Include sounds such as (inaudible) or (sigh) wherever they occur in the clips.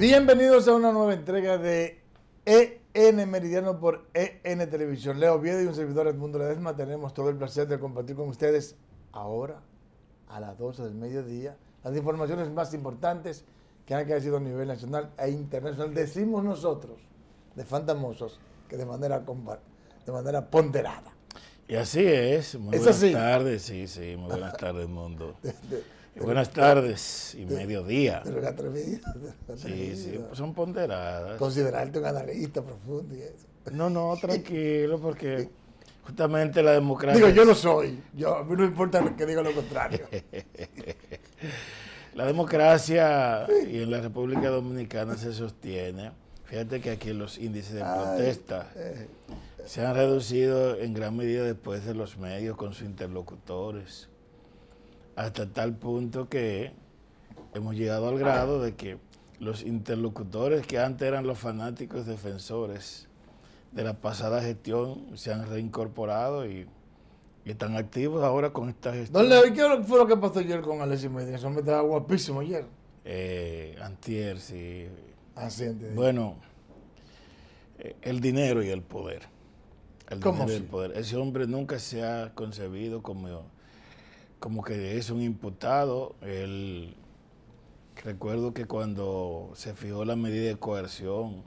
Bienvenidos a una nueva entrega de EN Meridiano por EN Televisión. Leo Oviedo y un servidor Edmundo Ledesma tenemos todo el placer de compartir con ustedes ahora a las 12 del mediodía las informaciones más importantes que han crecido a nivel nacional e internacional. Decimos nosotros, de Fantamosos, que de manera, de manera ponderada. Y así es. Muy buenas tardes, sí, sí. Muy buenas tardes, mundo. (laughs) Buenas tardes y mediodía. (laughs) Sí, sí, son ponderadas. Considerarte un analista profundo y eso. No, no, (laughs) tranquilo, porque justamente la democracia. Digo, yo no soy. Yo, a mí no importa que diga lo contrario. (laughs) la democracia y en la República Dominicana se sostiene. Fíjate que aquí los índices de protesta eh. se han reducido en gran medida después de los medios con sus interlocutores hasta tal punto que hemos llegado al grado de que los interlocutores que antes eran los fanáticos defensores de la pasada gestión se han reincorporado y, están activos ahora con esta gestión. Don ¿y qué fue lo que pasó ayer con Alexis Medina? Eso me estaba guapísimo ayer. Eh, antier, sí. Ah, bueno, eh, el dinero y el poder. y el poder. Ese hombre nunca se ha concebido como como que es un imputado. Él, recuerdo que cuando se fijó la medida de coerción,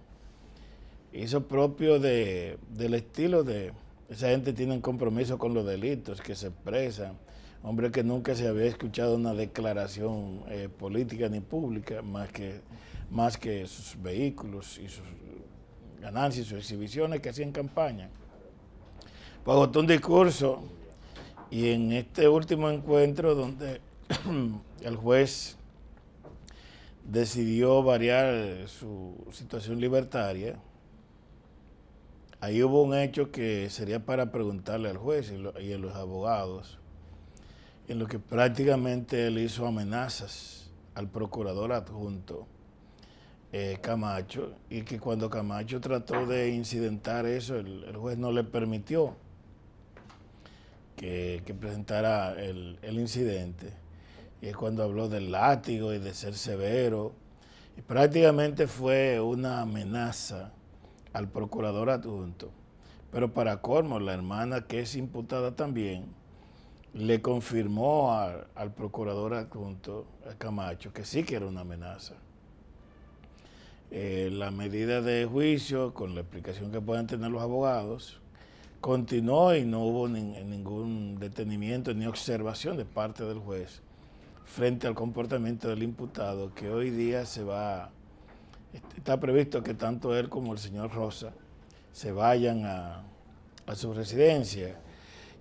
hizo propio de, del estilo de... Esa gente tiene un compromiso con los delitos que se expresan. Hombre que nunca se había escuchado una declaración eh, política ni pública, más que, más que sus vehículos y sus ganancias, y sus exhibiciones que hacían campaña. Pues agotó un discurso y en este último encuentro donde (clears throat) el juez decidió variar su situación libertaria, ahí hubo un hecho que sería para preguntarle al juez y, a los abogados, en lo que prácticamente él hizo amenazas al procurador adjunto eh, Camacho, y que cuando Camacho trató de incidentar eso, el juez no le permitió que, presentara el, incidente. Y es cuando habló del látigo y de ser severo. Y prácticamente fue una amenaza al procurador adjunto. Pero para colmo, la hermana que es imputada también, le confirmó al procurador adjunto a Camacho que sí que era una amenaza. Eh, la medida de juicio, con la explicación que pueden tener los abogados, continuó y no hubo ningún detenimiento ni observación de parte del juez frente al comportamiento del imputado que hoy día se va, este, está previsto que tanto él como el señor Rosa se vayan a, a su residencia.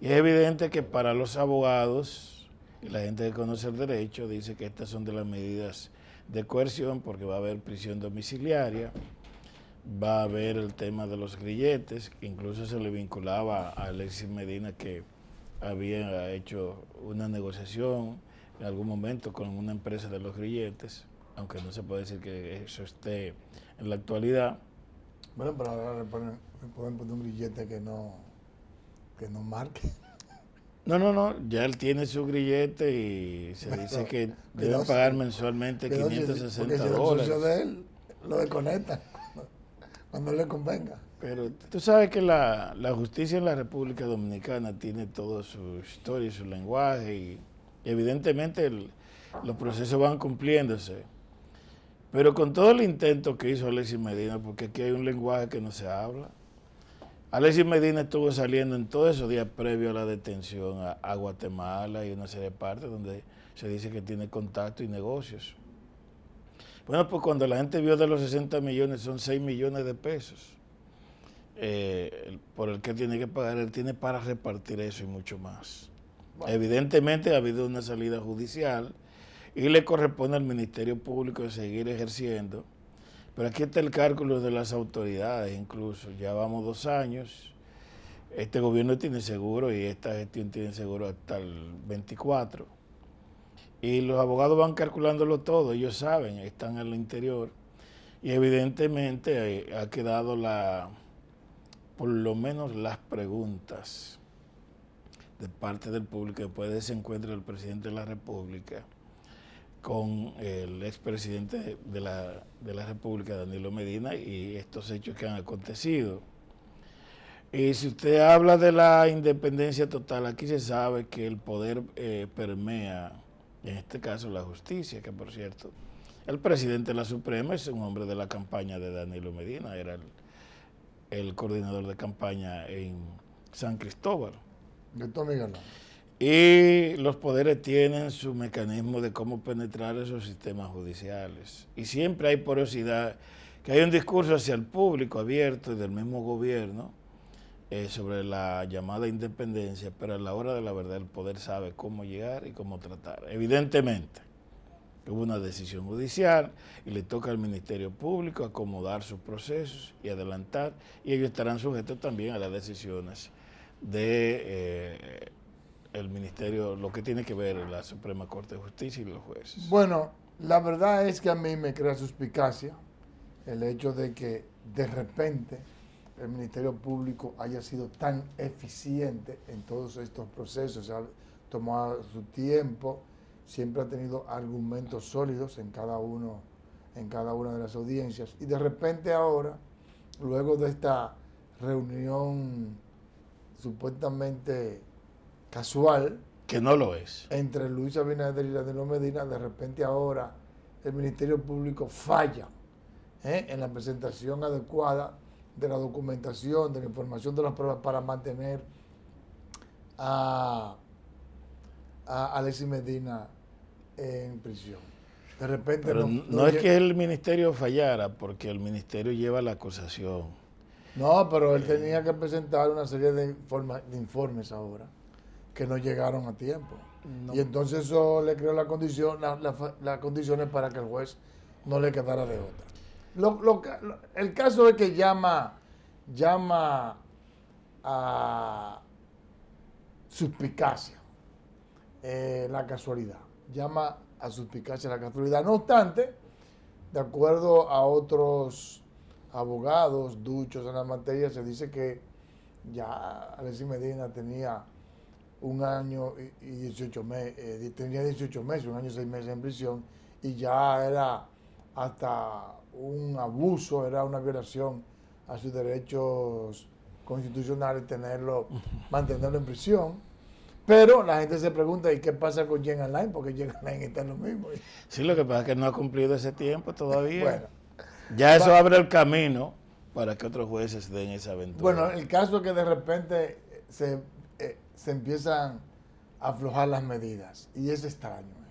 Y es evidente que para los abogados y la gente que conoce el derecho dice que estas son de las medidas de coerción porque va a haber prisión domiciliaria, va a haber el tema de los grilletes, que incluso se le vinculaba a Alexis Medina que había hecho una negociación en algún momento con una empresa de los grilletes, aunque no se puede decir que eso esté en la actualidad. Bueno, pero ahora le pueden poner un grillete que no, que no marque. No, no, no, ya él tiene su grillete y se dice que debe pagar mensualmente 560 dólares. de él, lo desconecta cuando le convenga. Pero tú sabes que la, justicia en la República Dominicana tiene toda su historia y su lenguaje y, evidentemente los procesos van cumpliéndose. Pero con todo el intento que hizo Alexis Medina, porque aquí hay un lenguaje que no se habla, Alexis Medina estuvo saliendo en todos esos días previos a la detención a Guatemala y una serie de partes donde se dice que tiene contacto y negocios. Bueno, pues cuando la gente vio de los 60 millones, son 6 millones de pesos. Eh, por el que tiene que pagar, él tiene para repartir eso y mucho más. Evidentemente ha habido una salida judicial y le corresponde al Ministerio Público seguir ejerciendo. Pero aquí está el cálculo de las autoridades, incluso. Ya vamos dos años. Este gobierno tiene seguro y esta gestión tiene seguro hasta el 24 y los abogados van calculándolo todo, ellos saben, están al interior. Y evidentemente eh, ha quedado la, por lo menos las preguntas de parte del público después de ese encuentro del presidente de la República con el expresidente de la, de la República, Danilo Medina, y estos hechos que han acontecido. Y si usted habla de la independencia total, aquí se sabe que el poder eh, permea en este caso la justicia, que por cierto, el presidente de la Suprema es un hombre de la campaña de Danilo Medina, era el, coordinador de campaña en San Cristóbal. De Tony Y los poderes tienen su mecanismo de cómo penetrar esos sistemas judiciales. Y siempre hay porosidad, que hay un discurso hacia el público abierto y del mismo gobierno, eh, sobre la llamada independencia, pero a la hora de la verdad el poder sabe cómo llegar y cómo tratar. Evidentemente, hubo una decisión judicial y le toca al Ministerio Público acomodar sus procesos y adelantar, y ellos estarán sujetos también a las decisiones de... Eh, el ministerio, lo que tiene que ver la Suprema Corte de Justicia y los jueces. Bueno, la verdad es que a mí me crea suspicacia el hecho de que de repente el Ministerio Público haya sido tan eficiente en todos estos procesos. ha tomado su tiempo, siempre ha tenido argumentos sólidos en cada, uno, en cada una de las audiencias. Y de repente ahora, luego de esta reunión supuestamente casual, que no lo es, entre Luis Abinader y la de Medina, de repente ahora el Ministerio Público falla ¿eh? en la presentación adecuada de la documentación, de la información de las pruebas para mantener a, a Alexis Medina en prisión. De repente. no, es que el ministerio fallara, porque el ministerio lleva la acusación. No, pero él tenía que presentar una serie de, informes ahora que no llegaron a tiempo. Y entonces eso le creó las condiciones para que el juez no le quedara de otra. Lo, el caso es que llama, llama a suspicacia eh, la casualidad. Llama a suspicacia la casualidad. No obstante, de acuerdo a otros abogados duchos en la materia, se dice que ya Alexis Medina tenía un año y 18 meses, eh, tenía 18 meses, un año y 6 meses en prisión, y ya era hasta un abuso, era una violación a sus derechos constitucionales tenerlo, mantenerlo en prisión. Pero la gente se pregunta, ¿y qué pasa con Jen Alain? Porque Jen Alain está en lo mismo. Sí, lo que pasa es que no ha cumplido ese tiempo todavía. bueno, ya eso abre el camino para que otros jueces den esa aventura. Bueno, el caso es que de repente eh, se, eh, se empiezan a aflojar las medidas. Y es extraño.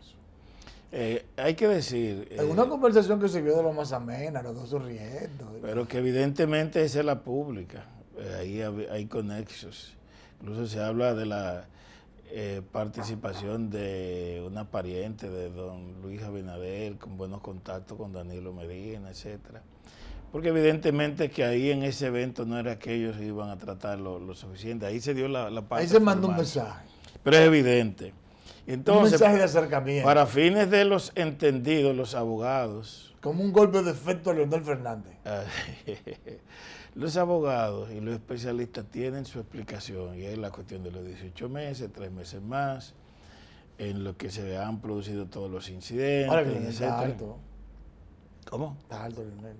Eh, hay que decir. Es eh, una conversación que se vio de lo más amena, los dos sonriendo. Pero que evidentemente esa es la pública. Eh, ahí hay, conexos. Incluso se habla de la participación de una pariente de don Luis Abinader con buenos contactos con Danilo Medina, etcétera. Porque evidentemente que ahí en ese evento no era que ellos iban a tratar lo, suficiente. Ahí se dio la, la parte. Ahí se mandó un mensaje. Pero es evidente un mensaje de acercamiento. Para fines de los entendidos, los abogados. Como un golpe de efecto a Leonel Fernández. (laughs) los abogados y los especialistas tienen su explicación y es la cuestión de los 18 meses, tres meses más, en lo que se han producido todos los incidentes. Ahora bien, está alto. ¿Cómo? Está alto, Leonel.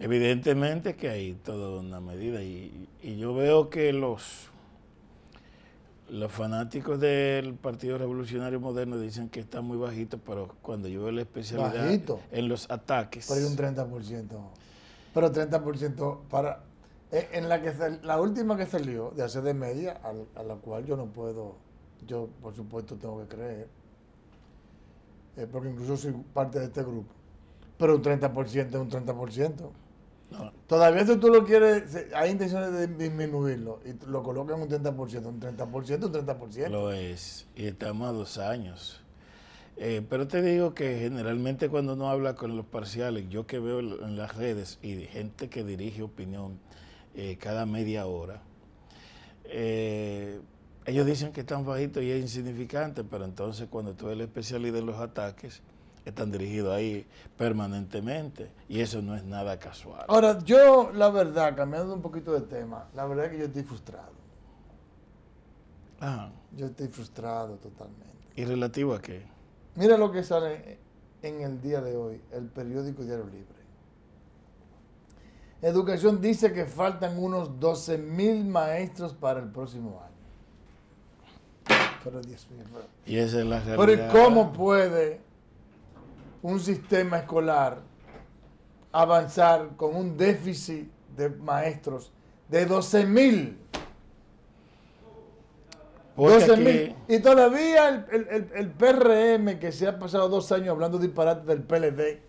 Evidentemente que hay toda una medida y yo veo que los los fanáticos del Partido Revolucionario Moderno dicen que está muy bajito, pero cuando yo veo la especialidad en los ataques. Pero hay un 30%. Pero 30% para. Eh, en la, que la última que salió de hace de media, a la cual yo no puedo. Yo, por supuesto, tengo que creer. Eh, porque incluso soy parte de este grupo. Pero un 30% es un 30%. Todavía si tú lo quieres, hay intenciones de disminuirlo y lo colocan un 30%, un 30%, un 30%. Lo es, y estamos a dos años. Eh, pero te digo que generalmente cuando uno habla con los parciales, yo que veo en las redes y gente que dirige opinión eh, cada media hora, eh, ellos dicen que están bajitos y es insignificante, pero entonces cuando tú eres la especialidad de los ataques, están dirigidos ahí permanentemente y eso no es nada casual. Ahora, yo, la verdad, cambiando un poquito de tema, la verdad es que yo estoy frustrado. Ah. Yo estoy frustrado totalmente. ¿Y relativo a qué? Mira lo que sale en el día de hoy, el periódico Diario Libre. Educación dice que faltan unos 12 mil maestros para el próximo año. Pero Dios mío, y esa es la realidad. Pero ¿cómo puede un sistema escolar avanzar con un déficit de maestros de 12.000. mil. Y todavía el, el, PRM, que se ha pasado dos años hablando disparate del PLD,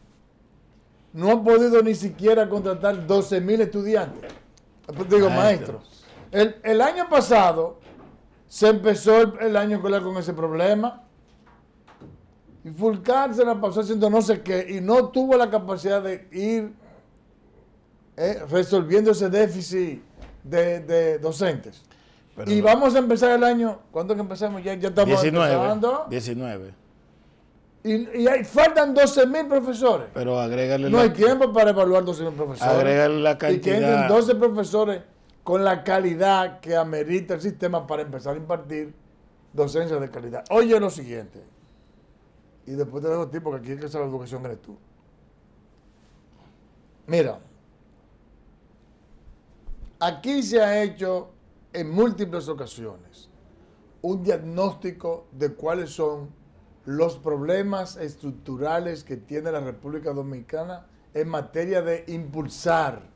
no ha podido ni siquiera contratar 12.000 mil estudiantes. Digo, maestros. maestros. El, año pasado se empezó el, año escolar con ese problema. ...y Fulcar se la pasó haciendo no sé qué y no tuvo la capacidad de ir eh, resolviendo ese déficit de, docentes. y vamos a empezar el año, ¿cuándo que empezamos? Ya, ya estamos 19, 19. Y, faltan 12 mil profesores. Pero agrégale No hay tiempo para evaluar 12 mil profesores. la cantidad. Y que 12 profesores con la calidad que amerita el sistema para empezar a impartir docencia de calidad. Oye lo siguiente. Y después te dejo a ti porque aquí es que es la educación eres tú. Mira, aquí se ha hecho en múltiples ocasiones un diagnóstico de cuáles son los problemas estructurales que tiene la República Dominicana en materia de impulsar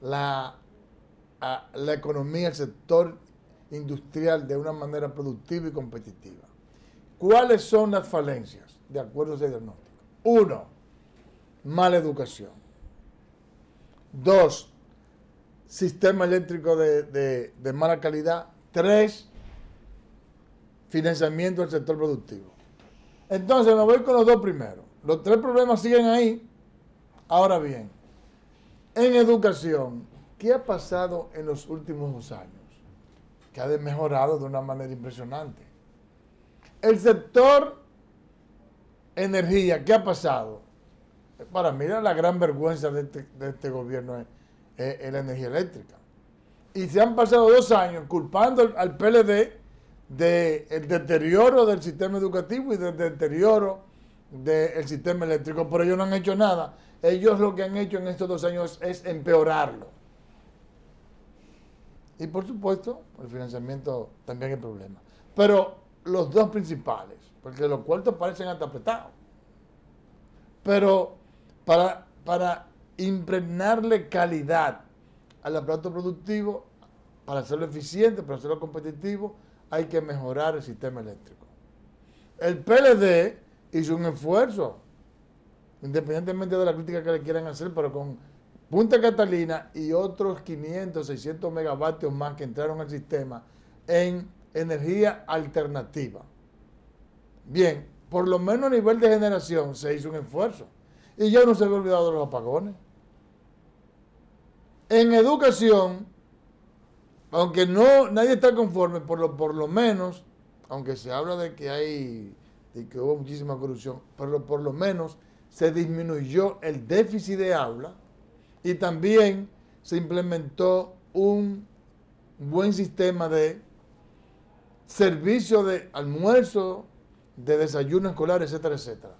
la, la economía, el sector industrial de una manera productiva y competitiva. ¿Cuáles son las falencias de acuerdo a ese diagnóstico? Uno, mala educación. Dos, sistema eléctrico de, mala calidad. Tres, financiamiento del sector productivo. Entonces me voy con los dos primeros. Los tres problemas siguen ahí. Ahora bien, en educación, ¿qué ha pasado en los últimos dos años? Que ha mejorado de una manera impresionante. El sector energía, ¿qué ha pasado? Para mí la gran vergüenza de este, este gobierno es, la energía eléctrica. Y se han pasado dos años culpando al, PLD del deterioro del sistema educativo y del deterioro del sistema eléctrico, pero ellos no han hecho nada. Ellos lo que han hecho en estos dos años es empeorarlo. Y por supuesto, el financiamiento también es problema. Pero los dos principales, porque los cuartos parecen hasta apretados. Pero para, para impregnarle calidad al aparato productivo, para hacerlo eficiente, para hacerlo competitivo, hay que mejorar el sistema eléctrico. El PLD hizo un esfuerzo, independientemente de la crítica que le quieran hacer, pero con Punta Catalina y otros 500, 600 megavatios más que entraron al sistema en energía alternativa. Bien, por lo menos a nivel de generación se hizo un esfuerzo. Y yo no se había olvidado de los apagones. En educación, aunque no, nadie está conforme, por lo, por lo menos, aunque se habla de que hay, de que hubo muchísima corrupción, pero por lo menos se disminuyó el déficit de aula y también se implementó un buen sistema de servicio de almuerzo, de desayuno escolar, etcétera, etcétera.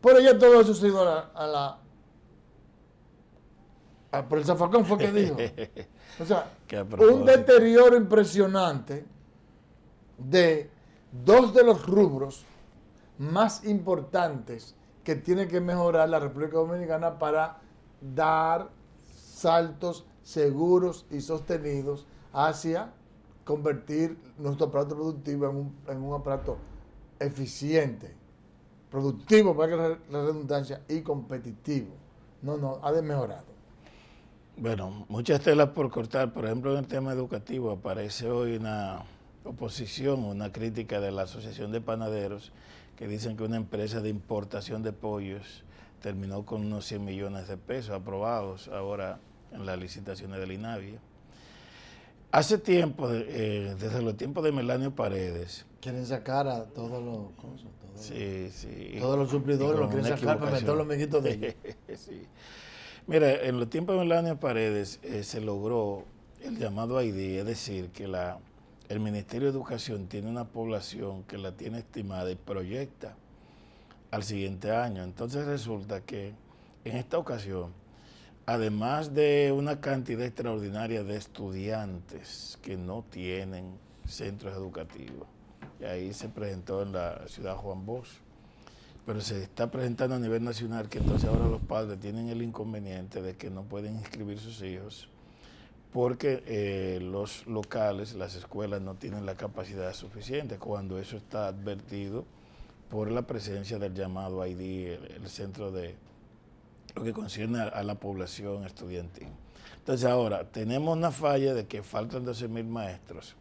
Por allá todo eso se ha ido a la... por el zafacón fue que (laughs) dijo. O sea, un deterioro impresionante de dos de los rubros más importantes que tiene que mejorar la República Dominicana para dar saltos seguros y sostenidos hacia convertir nuestro aparato productivo en un, aparato eficiente, productivo, para que la redundancia, y competitivo. No, no, ha de Bueno, muchas telas por cortar. Por ejemplo, en el tema educativo aparece hoy una oposición, una crítica de la Asociación de Panaderos, que dicen que una empresa de importación de pollos terminó con unos 100 millones de pesos aprobados ahora en las licitaciones del INAVI. Hace tiempo, eh, desde los tiempos de Melanio Paredes. Quieren sacar a todos los sí, sí. Todos los suplidores los quieren sacar para meter los amiguitos de ellos. (laughs) Mira, en los tiempos de Melanio Paredes eh, se logró el llamado ID, es decir, que la, el Ministerio de Educación tiene una población que la tiene estimada y proyecta al siguiente año. Entonces resulta que en esta ocasión además de una cantidad extraordinaria de estudiantes que no tienen centros educativos. Y ahí se presentó en la ciudad Juan Bosch. Pero se está presentando a nivel nacional que entonces ahora los padres tienen el inconveniente de que no pueden inscribir sus hijos porque eh, los locales, las escuelas no tienen la capacidad suficiente cuando eso está advertido por la presencia del llamado ID, el centro de lo que concierne a, la población estudiantil. Entonces ahora, tenemos una falla de que faltan 12.000 maestros,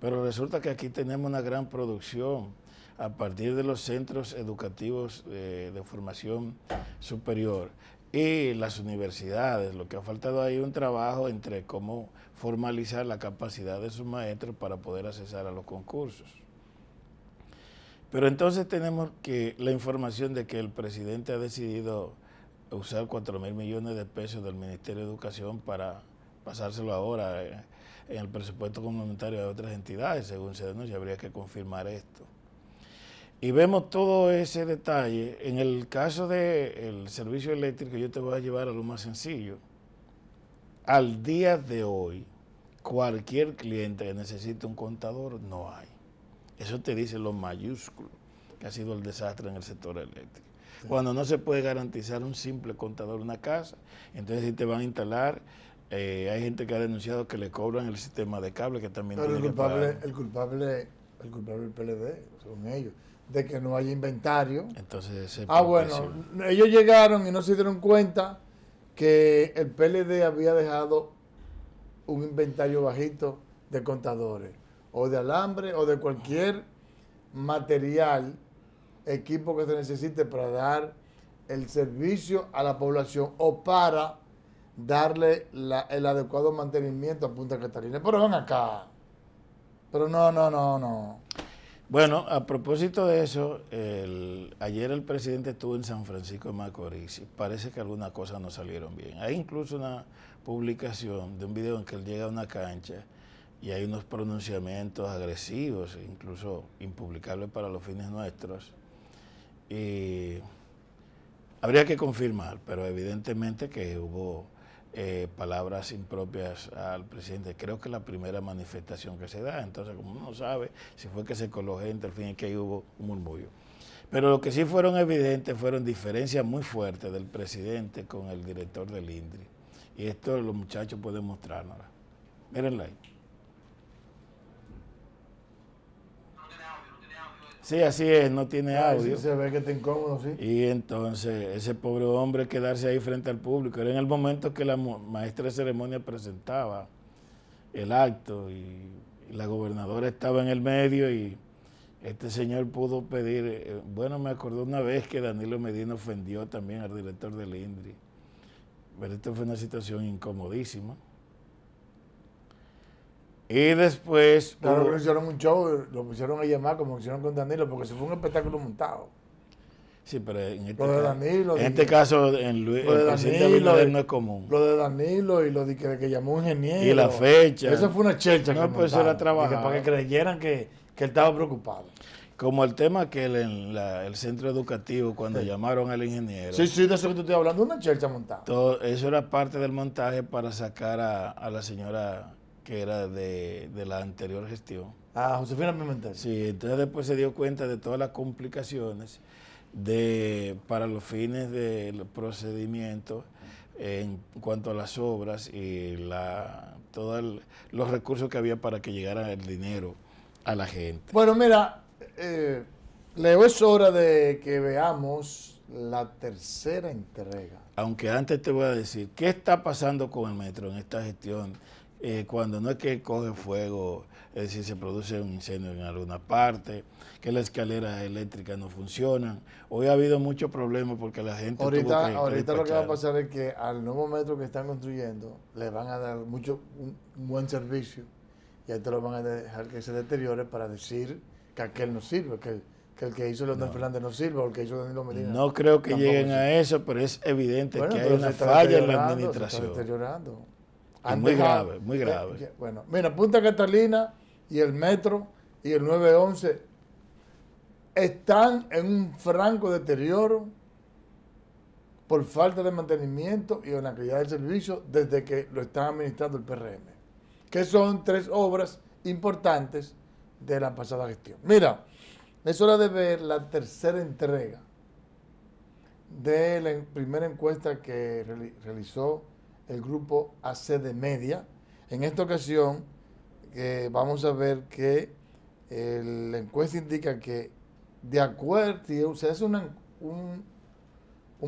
pero resulta que aquí tenemos una gran producción a partir de los centros educativos eh, de formación superior y las universidades. Lo que ha faltado ahí es un trabajo entre cómo formalizar la capacidad de sus maestros para poder accesar a los concursos. Pero entonces tenemos que la información de que el presidente ha decidido usar 4 mil millones de pesos del Ministerio de Educación para pasárselo ahora eh, en el presupuesto complementario de otras entidades, según se denuncia, habría que confirmar esto. Y vemos todo ese detalle. En el caso del servicio eléctrico, yo te voy a llevar a lo más sencillo. Al día de hoy, cualquier cliente que necesite un contador, no hay. Eso te dice lo mayúsculo que ha sido el desastre en el sector eléctrico. Cuando no se puede garantizar un simple contador una casa, entonces si te van a instalar, eh, hay gente que ha denunciado que le cobran el sistema de cable que también Pero el culpable, el culpable, el culpable del PLD, son ellos, de que no haya inventario. Entonces, ah, bueno, ellos llegaron y no se dieron cuenta que el PLD había dejado un inventario bajito de contadores, o de alambre, o de cualquier material equipo que se necesite para dar el servicio a la población o para darle el adecuado mantenimiento a Punta Catalina. Pero ven acá. Pero no, no, no, no. Bueno, a propósito de eso, ayer el presidente estuvo en San Francisco de Macorís y parece que algunas cosas no salieron bien. Hay incluso una publicación de un video en que él llega a una cancha y hay unos pronunciamientos agresivos, incluso impublicables para los fines nuestros y habría que confirmar, pero evidentemente que hubo eh, palabras impropias al presidente. Creo que la primera manifestación que se da, entonces como uno sabe si fue que se coló gente, al fin y que ahí hubo un murmullo. Pero lo que sí fueron evidentes fueron diferencias muy fuertes del presidente con el director del INDRI. Y esto los muchachos pueden mostrarnos. Mírenla ahí. Sí, así es, no tiene algo ah, audio. se ve que está incómodo, sí. Y entonces ese pobre hombre quedarse ahí frente al público. Era en el momento que la maestra de ceremonia presentaba el acto y la gobernadora estaba en el medio y este señor pudo pedir, eh, bueno, me acordó una vez que Danilo Medina ofendió también al director del INDRI, pero esto fue una situación incomodísima. Y después. Claro que hicieron un show, lo pusieron a llamar como hicieron con Danilo, porque se fue un espectáculo montado. Sí, pero en este, lo de Danilo, en este caso, en Luis, lo de Danilo, no es común. Lo de Danilo y lo de que, llamó un ingeniero. Y la fecha. Eso fue una chelcha no, pues eso era trabajo. Para que creyeran que, él estaba preocupado. Como el tema que en el centro educativo, cuando llamaron al ingeniero. Sí, sí, de eso que tú estás hablando, una chelcha montada. eso era parte del montaje para sacar a, a la señora que era de, la anterior gestión. Ah, Josefina Pimentel. Sí, entonces después se dio cuenta de todas las complicaciones de, para los fines del procedimiento eh, en cuanto a las obras y la, todos los recursos que había para que llegara el dinero a la gente. Bueno, mira, eh, Leo, es hora de que veamos la tercera entrega. Aunque antes te voy a decir, ¿qué está pasando con el metro en esta gestión? Eh, cuando no es que coge fuego, es decir, se produce un incendio en alguna parte, que las escaleras eléctricas no funcionan. Hoy ha habido muchos problemas porque la gente... Ahorita, ahorita lo que va a pasar es que al nuevo metro que están construyendo le van a dar mucho un, buen servicio y a lo van a dejar que se deteriore para decir que aquel no sirve, que el, que hizo Leonel no. Fernández no sirve porque el hizo No creo que lleguen a eso, pero es evidente que hay una falla en la administración. está deteriorando muy grave, muy grave. Eh, bueno, mira, Punta Catalina y el metro y el 911 están en un franco deterioro por falta de mantenimiento y la calidad del servicio desde que lo está administrando el PRM, que son tres obras importantes de la pasada gestión. Mira, es hora de ver la tercera entrega de la primera encuesta que realizó el grupo AC de Media. En esta ocasión eh, vamos a ver que eh, la encuesta indica que de acuerdo, se hace un,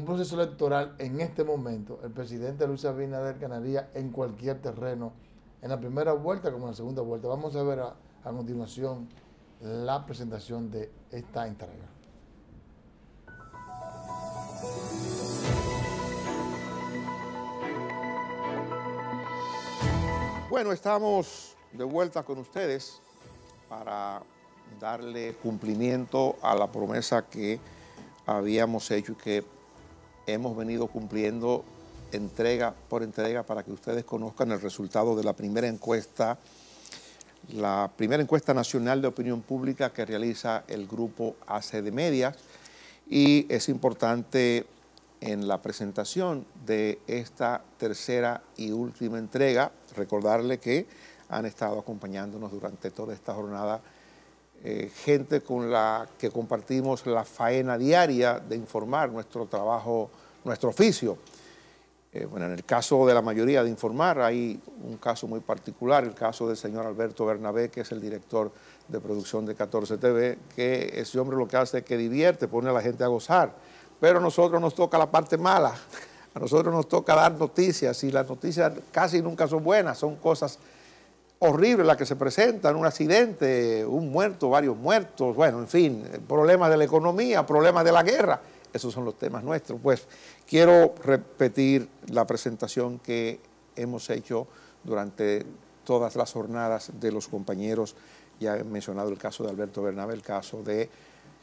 proceso electoral en este momento, el presidente Luis Abinader ganaría en cualquier terreno, en la primera vuelta como en la segunda vuelta. Vamos a ver a continuación la presentación de esta entrega. Bueno, estamos de vuelta con ustedes para darle cumplimiento a la promesa que habíamos hecho y que hemos venido cumpliendo entrega por entrega para que ustedes conozcan el resultado de la primera encuesta, la primera encuesta nacional de opinión pública que realiza el grupo AC de Medias y es importante en la presentación de esta tercera y última entrega Recordarle que han estado acompañándonos durante toda esta jornada eh, gente con la que compartimos la faena diaria de informar nuestro trabajo, nuestro oficio. Eh, bueno, en el caso de la mayoría de informar hay un caso muy particular, el caso del señor Alberto Bernabé, que es el director de producción de 14 TV, que ese hombre lo que hace es que divierte, pone a la gente a gozar, pero a nosotros nos toca la parte mala. A nosotros nos toca dar noticias y las noticias casi nunca son buenas, son cosas horribles las que se presentan, un accidente, un muerto, varios muertos, bueno, en fin, problemas de la economía, problemas de la guerra, esos son los temas nuestros. Pues quiero repetir la presentación que hemos hecho durante todas las jornadas de los compañeros, ya he mencionado el caso de Alberto Bernabé, el caso de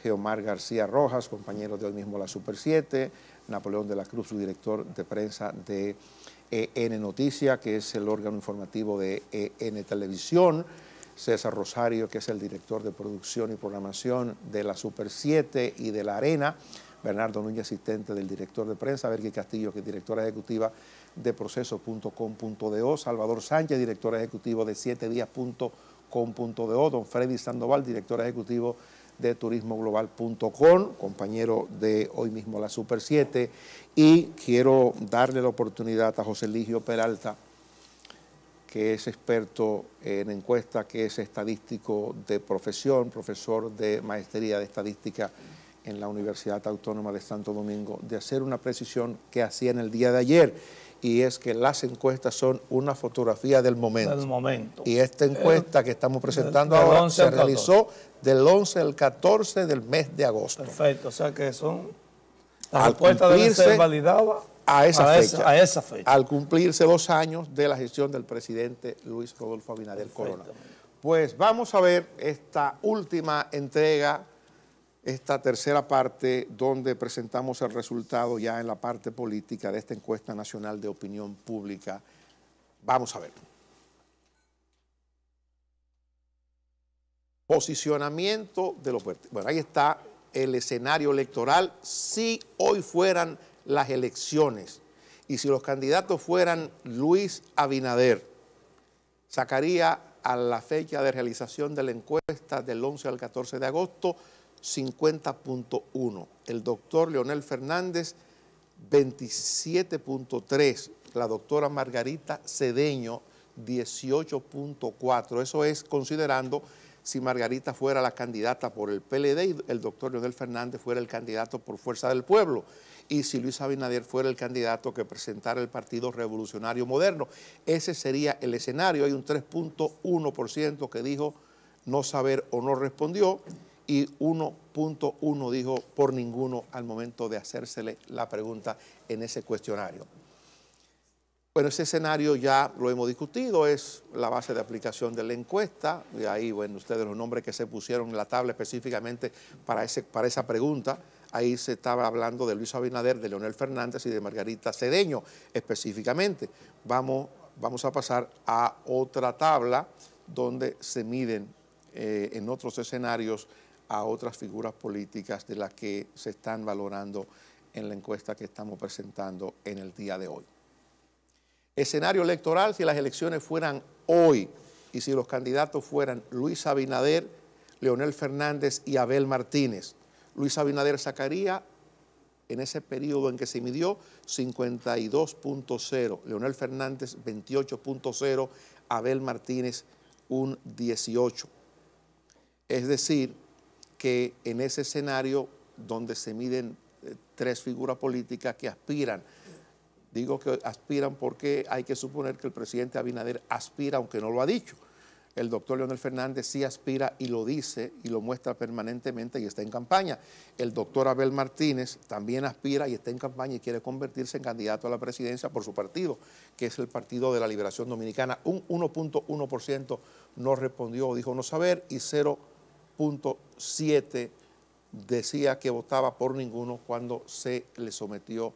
Geomar García Rojas, compañero de hoy mismo la Super 7, Napoleón de la Cruz, su director de prensa de EN Noticia, que es el órgano informativo de EN Televisión, César Rosario, que es el director de producción y programación de la Super 7 y de la Arena, Bernardo Núñez, asistente del director de prensa, Bergui Castillo, que es directora ejecutiva de proceso.com.do, Salvador Sánchez, director ejecutivo de 7días.com.do, don Freddy Sandoval, director ejecutivo de de turismoglobal.com, compañero de hoy mismo la Super 7, y quiero darle la oportunidad a José Ligio Peralta, que es experto en encuesta, que es estadístico de profesión, profesor de maestría de estadística en la Universidad Autónoma de Santo Domingo, de hacer una precisión que hacía en el día de ayer y es que las encuestas son una fotografía del momento. Del momento. Y esta eh, encuesta que estamos presentando ahora se realizó del 11 al 14 del mes de agosto. Perfecto, o sea que son... Las encuestas deben ser validadas a esa, fecha, a esa, fecha, al cumplirse dos años de la gestión del presidente Luis Rodolfo Abinader Corona. Pues vamos a ver esta última entrega esta tercera parte donde presentamos el resultado ya en la parte política de esta encuesta nacional de opinión pública. Vamos a ver. Posicionamiento de los... Bueno, ahí está el escenario electoral si hoy fueran las elecciones y si los candidatos fueran Luis Abinader, sacaría a la fecha de realización de la encuesta del 11 al 14 de agosto 50.1. El doctor Leonel Fernández, 27.3. La doctora Margarita Cedeño, 18.4. Eso es considerando si Margarita fuera la candidata por el PLD y el doctor Leonel Fernández fuera el candidato por Fuerza del Pueblo y si Luis Abinader fuera el candidato que presentara el Partido Revolucionario Moderno. Ese sería el escenario. Hay un 3.1% que dijo no saber o no respondió y 1.1 dijo por ninguno al momento de hacérsele la pregunta en ese cuestionario. Bueno, ese escenario ya lo hemos discutido, es la base de aplicación de la encuesta, y ahí, bueno, ustedes los nombres que se pusieron en la tabla específicamente para, ese, para esa pregunta, ahí se estaba hablando de Luis Abinader, de Leonel Fernández y de Margarita Cedeño específicamente. Vamos, vamos a pasar a otra tabla donde se miden eh, en otros escenarios a otras figuras políticas de las que se están valorando en la encuesta que estamos presentando en el día de hoy. Escenario electoral, si las elecciones fueran hoy y si los candidatos fueran Luis Abinader, Leonel Fernández y Abel Martínez, Luis Abinader sacaría en ese periodo en que se midió 52.0, Leonel Fernández 28.0, Abel Martínez un 18. Es decir, que en ese escenario donde se miden eh, tres figuras políticas que aspiran, digo que aspiran porque hay que suponer que el presidente Abinader aspira aunque no lo ha dicho. El doctor Leonel Fernández sí aspira y lo dice y lo muestra permanentemente y está en campaña. El doctor Abel Martínez también aspira y está en campaña y quiere convertirse en candidato a la presidencia por su partido, que es el Partido de la Liberación Dominicana. Un 1.1% no respondió dijo no saber y 0 Punto 7 decía que votaba por ninguno cuando se le sometió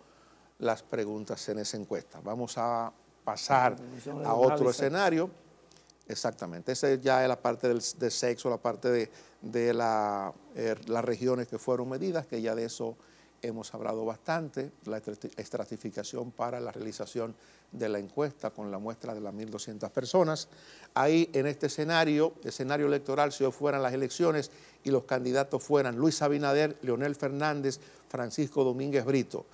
las preguntas en esa encuesta. Vamos a pasar a otro escenario. Exactamente, esa ya es la parte del, sexo, la parte de, la, eh, las regiones que fueron medidas, que ya de eso hemos hablado bastante, la estratificación para la realización de la encuesta con la muestra de las 1.200 personas. Ahí en este escenario, escenario electoral, si fueran las elecciones y los candidatos fueran Luis Abinader, Leonel Fernández, Francisco Domínguez Brito.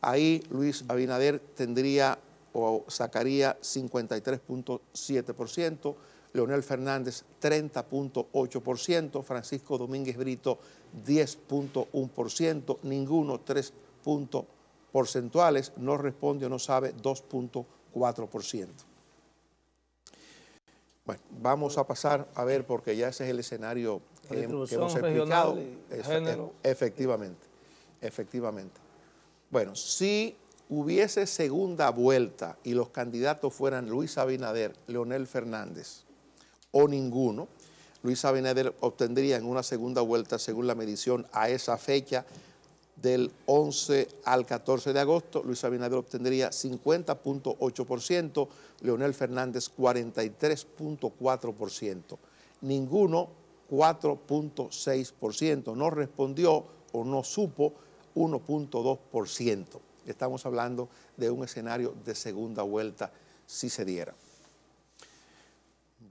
Ahí Luis Abinader tendría o sacaría 53.7%, Leonel Fernández 30.8%, Francisco Domínguez Brito 10.1%, ninguno 3 puntos porcentuales, no responde o no sabe 2.4%. Bueno, vamos a pasar a ver porque ya ese es el escenario que, hemos explicado. efectivamente, efectivamente. Bueno, si hubiese segunda vuelta y los candidatos fueran Luis Abinader, Leonel Fernández, o ninguno. Luis Abinader obtendría en una segunda vuelta, según la medición a esa fecha, del 11 al 14 de agosto, Luis Abinader obtendría 50.8%, Leonel Fernández 43.4%, ninguno 4.6%, no respondió o no supo 1.2%. Estamos hablando de un escenario de segunda vuelta si se diera.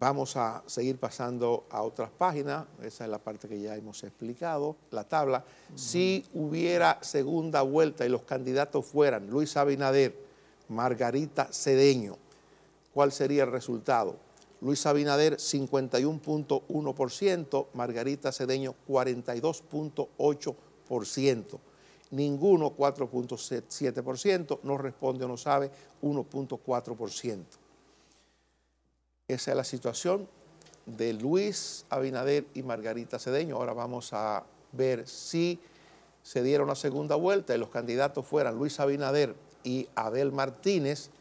Vamos a seguir pasando a otras páginas, esa es la parte que ya hemos explicado, la tabla. Si hubiera segunda vuelta y los candidatos fueran Luis Abinader, Margarita Cedeño, ¿cuál sería el resultado? Luis Abinader 51.1%, Margarita Cedeño 42.8%, ninguno 4.7%, no responde o no sabe 1.4%. Esa es la situación de Luis Abinader y Margarita Cedeño. Ahora vamos a ver si se diera una segunda vuelta y los candidatos fueran Luis Abinader y Abel Martínez.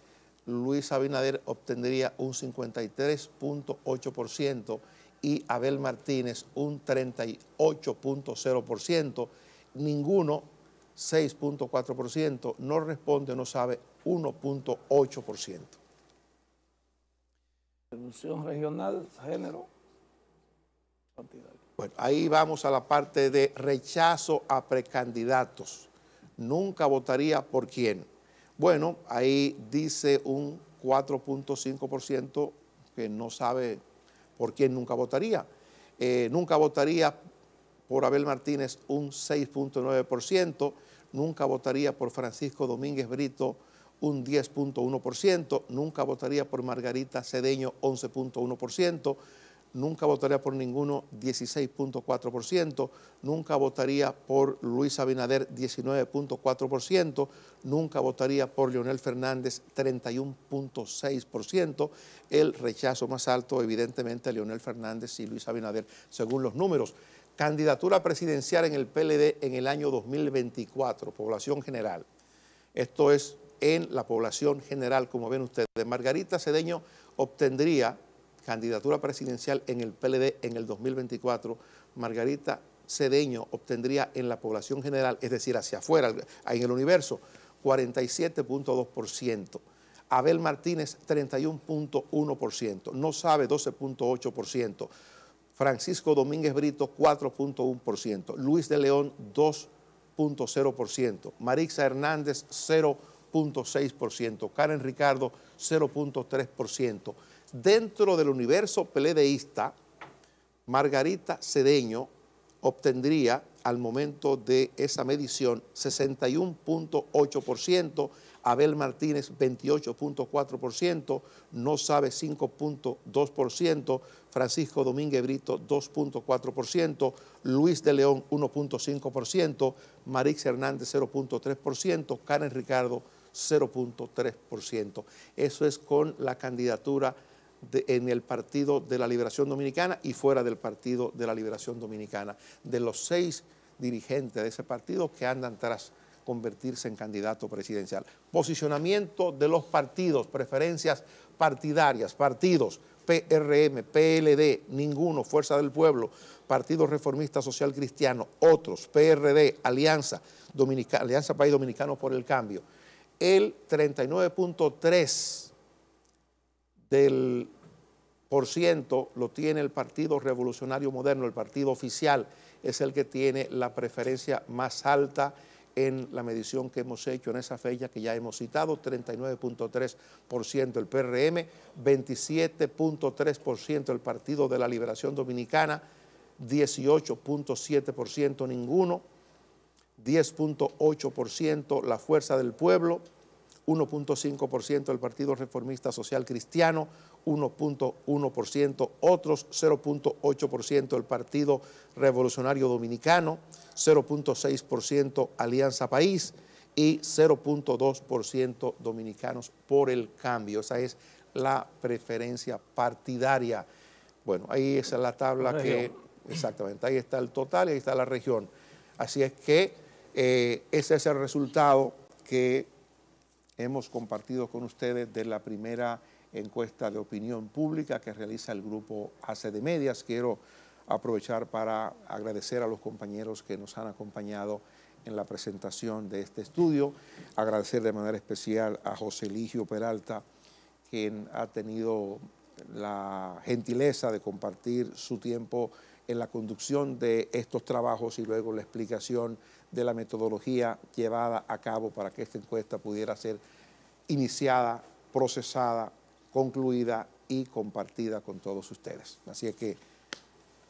Luis Abinader obtendría un 53.8% y Abel Martínez un 38.0%. Ninguno 6.4%, no responde, no sabe 1.8%. Reducción regional, género, Bueno, ahí vamos a la parte de rechazo a precandidatos. Nunca votaría por quién. Bueno, ahí dice un 4.5% que no sabe por quién nunca votaría. Eh, nunca votaría por Abel Martínez un 6.9%, nunca votaría por Francisco Domínguez Brito un 10.1%, nunca votaría por Margarita Cedeño 11.1%, nunca votaría por ninguno 16.4%, nunca votaría por Luis Abinader 19.4%, nunca votaría por Leonel Fernández 31.6%, el rechazo más alto evidentemente a Leonel Fernández y Luis Abinader según los números. Candidatura presidencial en el PLD en el año 2024, población general. Esto es en la población general, como ven ustedes. Margarita Cedeño obtendría candidatura presidencial en el PLD en el 2024. Margarita Cedeño obtendría en la población general, es decir, hacia afuera, en el universo, 47.2%. Abel Martínez, 31.1%. No sabe, 12.8%. Francisco Domínguez Brito, 4.1%. Luis de León, 2.0%. Marixa Hernández, 0%. 0.6%, Karen Ricardo 0.3%. Dentro del universo peledeísta, Margarita Cedeño obtendría al momento de esa medición 61.8%, Abel Martínez 28.4%, No Sabe 5.2%, Francisco Domínguez Brito 2.4%, Luis de León 1.5%, Marix Hernández 0.3%, Karen Ricardo 0.3%. Eso es con la candidatura en el Partido de la Liberación Dominicana y fuera del Partido de la Liberación Dominicana. De los seis dirigentes de ese partido que andan tras convertirse en candidato presidencial. Posicionamiento de los partidos, preferencias partidarias, partidos, PRM, PLD, ninguno, Fuerza del Pueblo, Partido Reformista Social Cristiano, otros, PRD, Alianza, Alianza País Dominicano por el Cambio el 39.3 del por ciento lo tiene el Partido Revolucionario Moderno, el partido oficial es el que tiene la preferencia más alta en la medición que hemos hecho en esa fecha que ya hemos citado, 39.3% el PRM, 27.3% el Partido de la Liberación Dominicana, 18.7% ninguno, 10.8%, la Fuerza del Pueblo, 1.5% el Partido Reformista Social Cristiano, 1.1%, otros 0.8% el Partido Revolucionario Dominicano, 0.6% Alianza País y 0.2% Dominicanos por el Cambio. Esa es la preferencia partidaria. Bueno, ahí es la tabla que... Exactamente, ahí está el total y ahí está la región. Así es que eh, ese es el resultado que hemos compartido con ustedes de la primera encuesta de opinión pública que realiza el grupo AC de Medias. Quiero aprovechar para agradecer a los compañeros que nos han acompañado en la presentación de este estudio, agradecer de manera especial a José Eligio Peralta, quien ha tenido la gentileza de compartir su tiempo en la conducción de estos trabajos y luego la explicación de la metodología llevada a cabo para que esta encuesta pudiera ser iniciada, procesada, concluida y compartida con todos ustedes. Así es que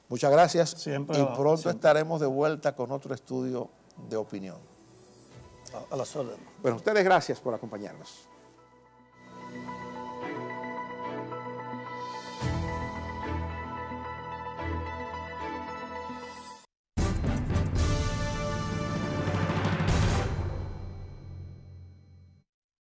muchas gracias y pronto estaremos de vuelta con otro estudio de opinión. A, las Bueno, ustedes gracias por acompañarnos.